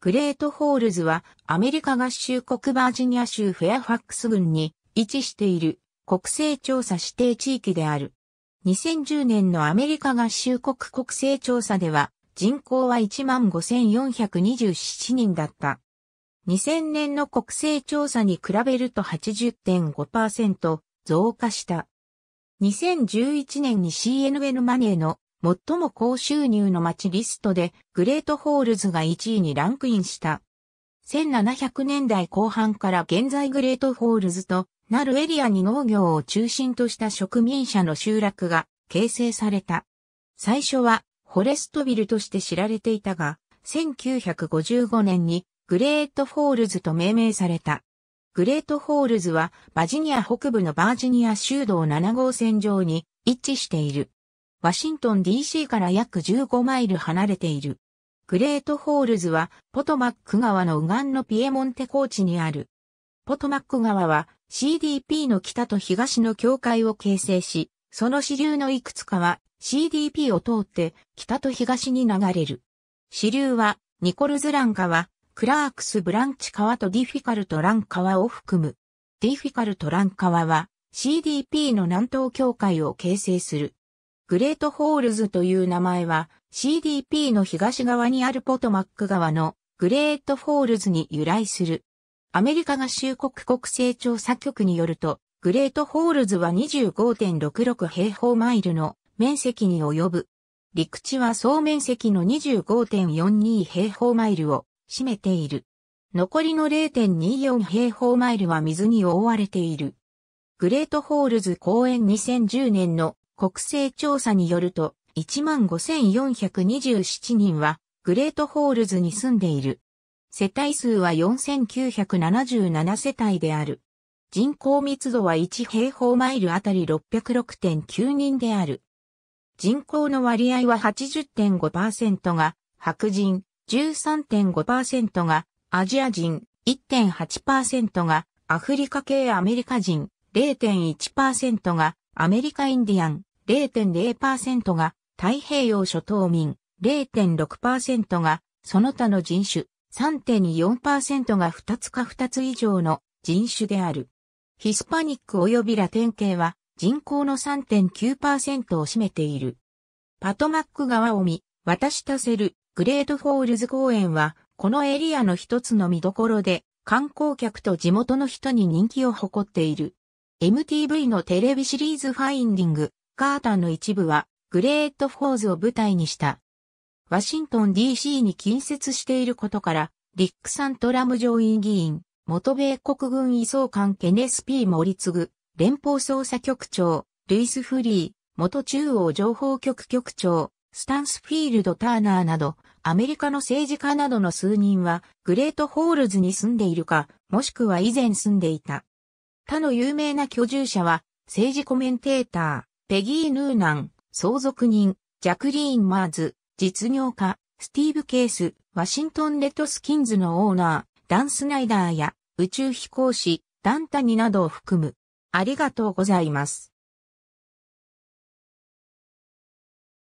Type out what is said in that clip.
グレートホールズはアメリカ合衆国バージニア州フェアファックス郡に位置している国勢調査指定地域である。2010年のアメリカ合衆国国勢調査では人口は15,427人だった。2000年の国勢調査に比べると80.5%増加した。2011年に CNN マネーの最も高収入の街リストでグレートホールズが1位にランクインした。1700年代後半から現在グレートホールズとなるエリアに農業を中心とした植民者の集落が形成された。最初はフォレストビルとして知られていたが、1955年にグレートホールズと命名された。グレートホールズはバージニア北部のバージニア州道7号線上に位置している。ワシントン DC から約15マイル離れている。グレートホールズはポトマック川の右岸のピエモンテ高地にある。ポトマック川は CDP の北と東の境界を形成し、その支流のいくつかは CDP を通って北と東に流れる。支流はニコルズラン川、クラークスブランチ川とディフィカルトラン川を含む。ディフィカルトラン川は CDP の南東境界を形成する。グレートホールズという名前は CDP の東側にあるポトマック川のグレートホールズに由来する。アメリカ合衆国国勢調査局によると、グレートホールズは25.66平方マイルの面積に及ぶ。陸地は総面積の25.42平方マイルを占めている。残りの0.24平方マイルは水に覆われている。グレートホールズ公園2010年の国勢調査によると、15,427人は、グレートホールズに住んでいる。世帯数は4,977世帯である。人口密度は1平方マイルあたり606.9人である。人口の割合は80.5%が白人、13.5%がアジア人、1.8%がアフリカ系アメリカ人、0.1%がアメリカインディアン、0.0%が太平洋諸島民、0.6%がその他の人種、3.4%が2つか2つ以上の人種である。ヒスパニック及びラテン系は人口の3.9%を占めている。パトマック川を見、渡したせるグレートフォールズ公園はこのエリアの一つの見どころで観光客と地元の人に人気を誇っている。MTV のテレビシリーズファインディング、カータンの一部は、グレートフォーズを舞台にした。ワシントン DC に近接していることから、リック・サントラム上院議員、元米国軍移送官ケネス・ P・ ー・モリツグ、連邦捜査局長、ルイス・フリー、元中央情報局局長、スタンスフィールド・ターナーなど、アメリカの政治家などの数人は、グレートホールズに住んでいるか、もしくは以前住んでいた。他の有名な居住者は、政治コメンテーター、ペギー・ヌーナン、相続人、ジャクリーン・マーズ、実業家、スティーブ・ケース、ワシントン・レッドスキンズのオーナー、ダン・スナイダーや宇宙飛行士、ダンタニなどを含む。ありがとうございます。